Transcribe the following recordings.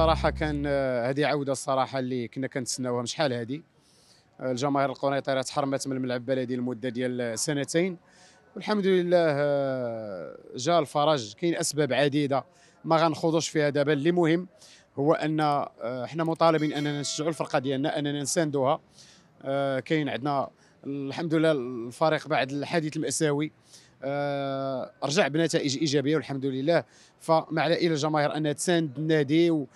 صراحه كان آه، هذه عوده الصراحه اللي كنا كنتسناوها من شحال هذه آه، الجماهير القنيطره تحرمت من الملعب البلدي لمده ديال سنتين والحمد لله آه، جاء الفرج كاين اسباب عديده ما غنخوضوش فيها دابا اللي مهم هو ان حنا مطالبين اننا نشجعوا الفرقه ديالنا اننا نساندوها كاين عندنا الحمد لله الفريق بعد الحادث الماساوي آه، رجع بنتائج ايجابيه والحمد لله فما على الى الجماهير انها تساند النادي و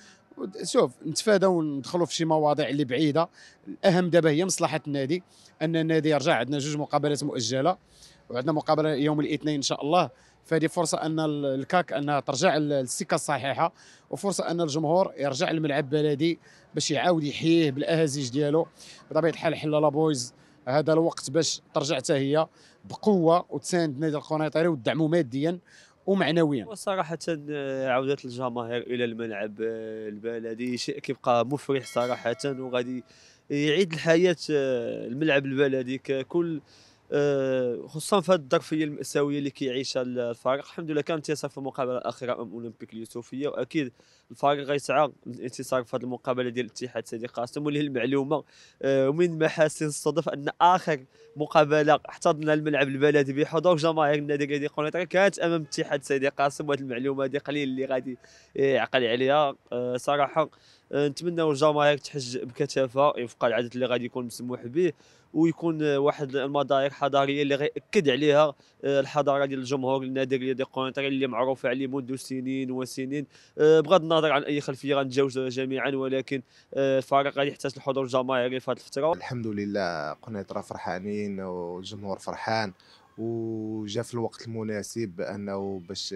شوف نتفاداو وندخلوا في شي مواضيع اللي بعيده الاهم دابا هي مصلحه النادي ان النادي يرجع عندنا جوج مقابلات مؤجله وعندنا مقابله يوم الاثنين ان شاء الله فهذه فرصه ان الكاك انها ترجع للسكه الصحيحه وفرصه ان الجمهور يرجع لملعب بلدي باش يعاود يحييه بالاهازيج ديالو بطبيعه الحال حلا لا بويز هذا الوقت باش ترجع حتى هي بقوه وتساند نادي القنيطره وتدعمه ماديا ومعنويا وصراحة آه، عودة الجماهير إلى الملعب آه، البلدي شيء كيبقى مفرح صراحة وغادي يعيد الحياة آه، الملعب البلدي ككل آه، خصوصا في هذه الظرفيه الماساويه اللي كيعيشها الفريق الحمد لله كان انتصار في المقابله الاخيره امام اولمبيك اليوسفيه واكيد الفريق غيسعى للانتصار في هذه المقابله ديال الاتحاد سيدي قاسم واللي المعلومه آه، ومن محاسن الصدف ان اخر مقابله احتضنا الملعب البلدي بحضور جماهير النادي غادي قنيطره كانت امام اتحاد سيدي قاسم وهذه المعلومه هذه قليل اللي غادي يعقل عليها آه، صراحه نتمنوا الجماهير تحج بكثافه يفقى العدد اللي غادي يكون مسموح به ويكون واحد المضايق حضاريه اللي غيأكد عليها آه، الحضاره ديال الجمهور النادريه دي قنيطره اللي معروفه عليه منذ سنين وسنين آه، بغض النظر عن اي خلفيه غنتجاوزها جميعا ولكن آه، الفريق غادي يحتاج الحضور الجماهيري في هذه الفتره الحمد لله قنيطره فرحانين والجمهور فرحان وجا في الوقت المناسب انه باش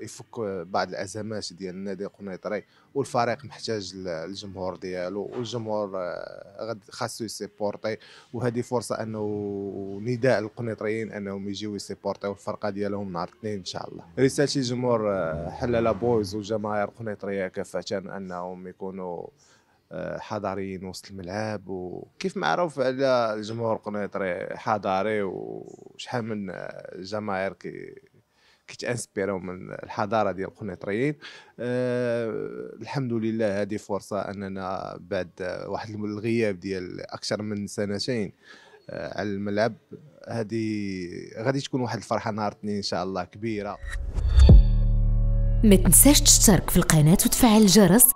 يفك بعض الازمات ديال النادي القنيطري والفريق محتاج الجمهور ديالو والجمهور آه، غادي خاصو يسيبورتي وهذه فرصه انه نداء القنيطريين انهم يجيو يسيبورتيو الفرقه ديالهم نهار الاثنين ان شاء الله رسالتي للجمهور آه، حلاله بويز وجماهير القنيطريه كافه انهم يكونوا آه، حضاريين وسط الملعب وكيف معروف على الجمهور القنيطري حضاري وشحال من الجماهير كي كيتانسبيرو من الحضاره ديال القنيطريين أه الحمد لله هذه فرصه اننا بعد واحد الغياب ديال اكثر من سنتين أه على الملعب هذه غادي تكون واحد الفرحه نهار اثنين ان شاء الله كبيره ما تنساش تشترك في القناه وتفعل الجرس